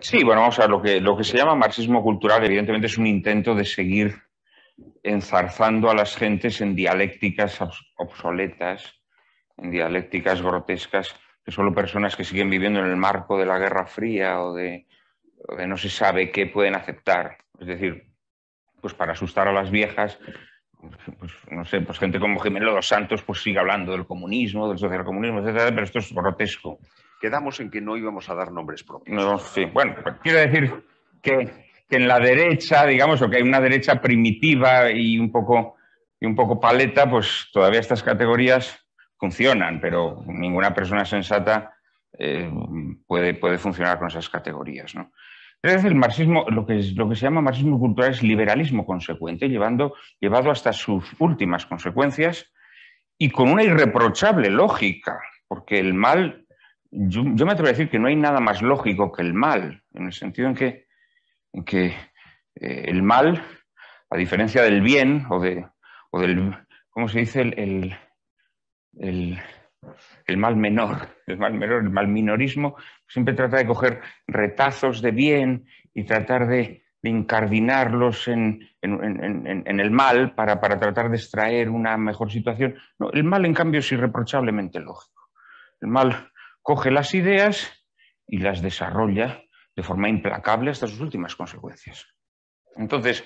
Sí, bueno, vamos a ver, lo que, lo que se llama marxismo cultural evidentemente es un intento de seguir enzarzando a las gentes en dialécticas obsoletas, en dialécticas grotescas, que solo personas que siguen viviendo en el marco de la Guerra Fría o de, no se sabe qué pueden aceptar. Es decir, pues para asustar a las viejas, pues, pues no sé, pues gente como Jiménez los Santos pues sigue hablando del comunismo, del socialcomunismo, etcétera, pero esto es grotesco quedamos en que no íbamos a dar nombres propios. Bueno, pues quiero decir que, en la derecha, digamos, o que hay una derecha primitiva y un poco, y un poco paleta, pues todavía estas categorías funcionan, pero ninguna persona sensata eh, puede, puede funcionar con esas categorías, ¿no? el marxismo, lo que, lo que se llama marxismo cultural es liberalismo consecuente, llevando, llevado hasta sus últimas consecuencias y con una irreprochable lógica, porque el mal yo, me atrevo a decir que no hay nada más lógico que el mal, en el sentido en que, que eh, el mal, a diferencia del bien o, de, o del, ¿cómo se dice? El, el, mal menor, el mal menor, el mal minorismo, siempre trata de coger retazos de bien y tratar de, incardinarlos en, el mal para, tratar de extraer una mejor situación. No, el mal, en cambio, es irreprochablemente lógico. El mal coge las ideas y las desarrolla de forma implacable hasta sus últimas consecuencias. Entonces,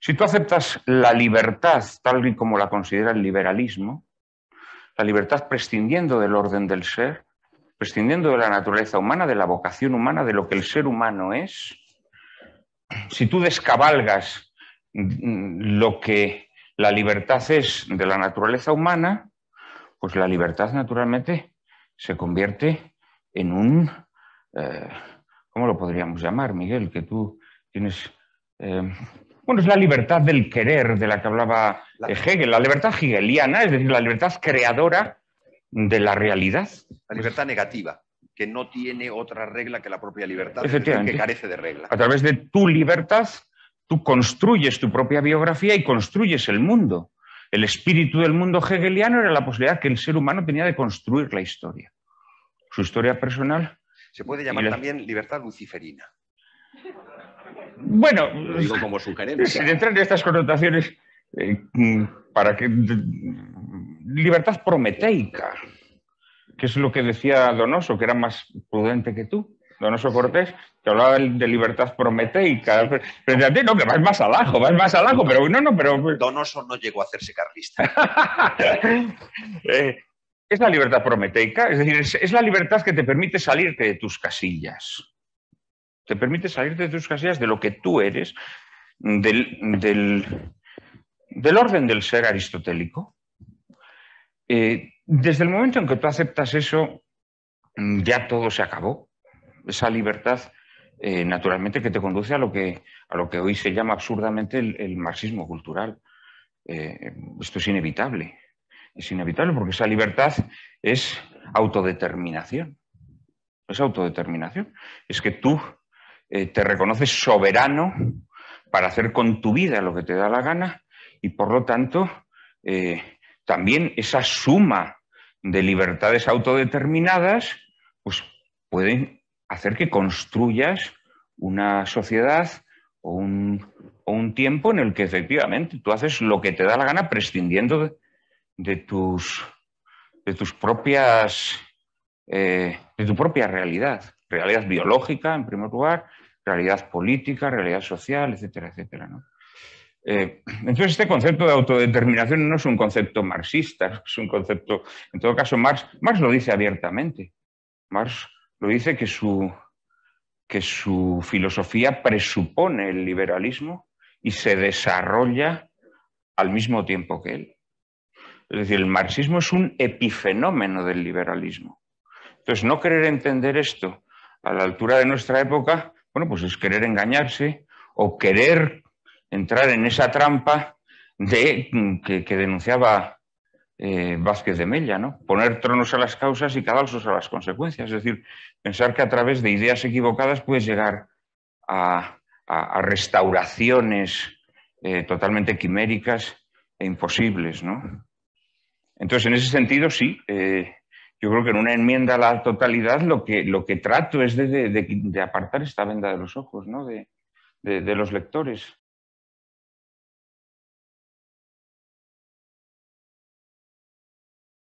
si tú aceptas la libertad tal y como la considera el liberalismo, la libertad prescindiendo del orden del ser, prescindiendo de la naturaleza humana, de la vocación humana, de lo que el ser humano es, si tú descabalgas lo que la libertad es de la naturaleza humana, pues la libertad naturalmente se convierte en un, eh, ¿cómo lo podríamos llamar, Miguel? Que tú tienes... Eh, bueno, es la libertad del querer de la que hablaba eh, Hegel, la libertad hegeliana, es decir, la libertad creadora de la realidad. La libertad negativa, que no tiene otra regla que la propia libertad, que carece de regla. A través de tu libertad, tú construyes tu propia biografía y construyes el mundo. El espíritu del mundo hegeliano era la posibilidad que el ser humano tenía de construir la historia su historia personal. Se puede llamar también libertad luciferina. Bueno, Lo digo como sugerencia. en estas connotaciones, eh, mm, para que libertad prometeica, que es lo que decía Donoso, que era más prudente que tú. Donoso Cortés, que hablaba de libertad prometeica. no, que vas más abajo, vas más abajo, pero no, no, pero... Donoso no llegó a hacerse carlista. Eh, es la libertad prometeica, es decir, es, la libertad que te permite salirte de tus casillas. Te permite salirte de tus casillas de lo que tú eres, del, orden del ser aristotélico. Eh, desde el momento en que tú aceptas eso, ya todo se acabó. Esa libertad, eh, naturalmente, que te conduce a lo que, a lo que hoy se llama absurdamente el, marxismo cultural. Eh, esto es inevitable es inevitable porque esa libertad es autodeterminación. Es autodeterminación. Es que tú eh, te reconoces soberano para hacer con tu vida lo que te da la gana y por lo tanto eh, también esa suma de libertades autodeterminadas pues pueden hacer que construyas una sociedad o un, o un tiempo en el que efectivamente tú haces lo que te da la gana prescindiendo de, de tus, de tus propias, eh, de tu propia realidad, realidad biológica en primer lugar, realidad política, realidad social, etcétera, etcétera. Eh, entonces, este concepto de autodeterminación no es un concepto marxista, es un concepto, en todo caso, Marx, lo dice abiertamente. Marx lo dice que su, que su filosofía presupone el liberalismo y se desarrolla al mismo tiempo que él. Es decir, el marxismo es un epifenómeno del liberalismo. Entonces, no querer entender esto a la altura de nuestra época, bueno, pues es querer engañarse o querer entrar en esa trampa de, que, denunciaba eh, Vázquez de Mella, ¿no? Poner tronos a las causas y cadalsos a las consecuencias. Es decir, pensar que a través de ideas equivocadas puedes llegar a, restauraciones eh, totalmente quiméricas e imposibles, ¿no? Entonces, en ese sentido, sí, eh, yo creo que en una enmienda a la totalidad lo que, lo que trato es de, de, apartar esta venda de los ojos, ¿no? de los lectores.